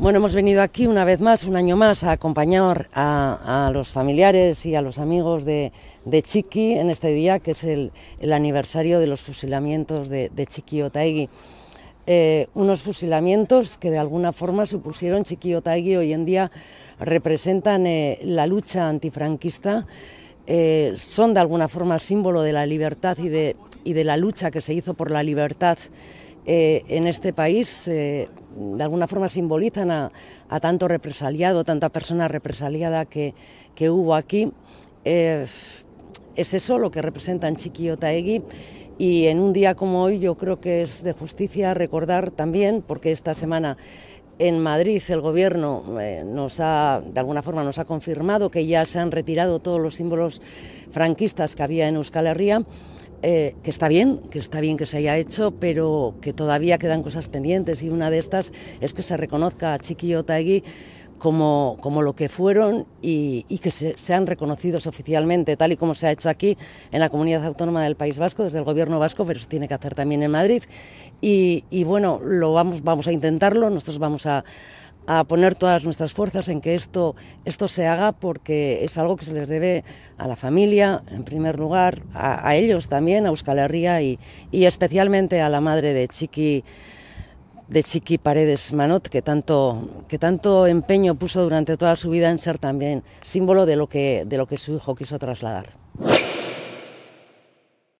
Bueno, hemos venido aquí una vez más, un año más, a acompañar a, los familiares y a los amigos de, Chiqui en este día, que es el, aniversario de los fusilamientos de, Chiqui Otaegui. Eh, unos fusilamientos que de alguna forma supusieron Chiqui Otaegui hoy en día representan eh, la lucha antifranquista, eh, son de alguna forma el símbolo de la libertad y de, y de la lucha que se hizo por la libertad en este país de alguna forma simbolizan a, tanto represaliado, tanta persona represaliada que, que hubo aquí. Eh, es eso lo que representan Chiqui Y en un día como hoy yo creo que es de justicia recordar también, porque esta semana en Madrid el gobierno eh, nos ha, de alguna forma, nos ha confirmado que ya se han retirado todos los símbolos franquistas que había en Euskal Herria. Eh, que está bien, que está bien que se haya hecho, pero que todavía quedan cosas pendientes y una de estas es que se reconozca a Chiqui como, lo que fueron y, que se, sean reconocidos oficialmente, tal y como se ha hecho aquí en la comunidad autónoma del País Vasco, desde el gobierno vasco, pero se tiene que hacer también en Madrid. Y, bueno, lo vamos, a intentarlo, nosotros vamos a, poner todas nuestras fuerzas en que esto, esto se haga porque es algo que se les debe a la familia, en primer lugar, a, ellos también, a Euskal Herria y, y especialmente a la madre de Chiqui de Chiqui Paredes Manot, que tanto, que tanto empeño puso durante toda su vida en ser también símbolo de lo que, de lo que su hijo quiso trasladar.